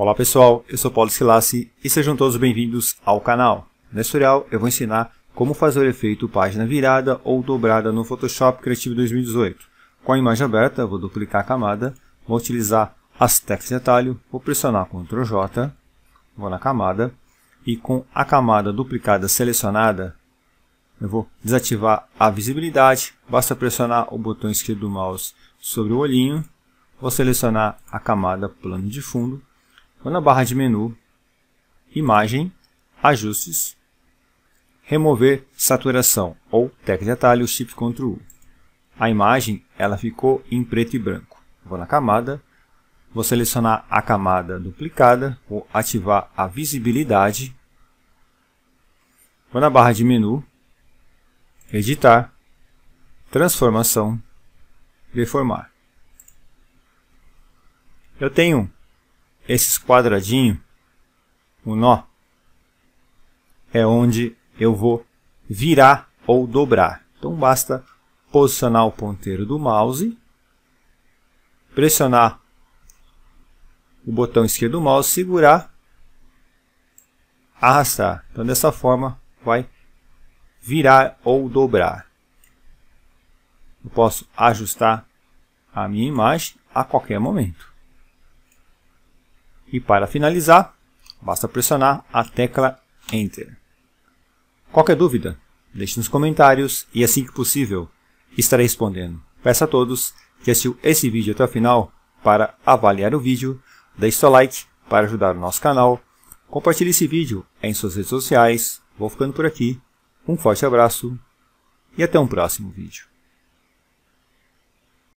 Olá pessoal, eu sou Paulo Silassi e sejam todos bem-vindos ao canal. Neste tutorial eu vou ensinar como fazer o efeito página virada ou dobrada no Photoshop Creative 2018. Com a imagem aberta, vou duplicar a camada, vou utilizar as teclas de atalho, vou pressionar Ctrl J, vou na camada e com a camada duplicada selecionada, eu vou desativar a visibilidade, basta pressionar o botão esquerdo do mouse sobre o olhinho, vou selecionar a camada plano de fundo, Vou na barra de menu, imagem, ajustes, remover saturação ou tecla de atalho Shift Ctrl U. A imagem ela ficou em preto e branco. Vou na camada, vou selecionar a camada duplicada, vou ativar a visibilidade, vou na barra de menu, editar, transformação, deformar. Eu tenho esses quadradinhos, o nó, é onde eu vou virar ou dobrar. Então basta posicionar o ponteiro do mouse, pressionar o botão esquerdo do mouse, segurar, arrastar. Então dessa forma vai virar ou dobrar. Eu posso ajustar a minha imagem a qualquer momento. E para finalizar, basta pressionar a tecla Enter. Qualquer dúvida, deixe nos comentários e assim que possível estarei respondendo. Peço a todos que assistiu esse vídeo até o final para avaliar o vídeo, deixe seu like para ajudar o nosso canal, compartilhe esse vídeo em suas redes sociais. Vou ficando por aqui. Um forte abraço e até um próximo vídeo.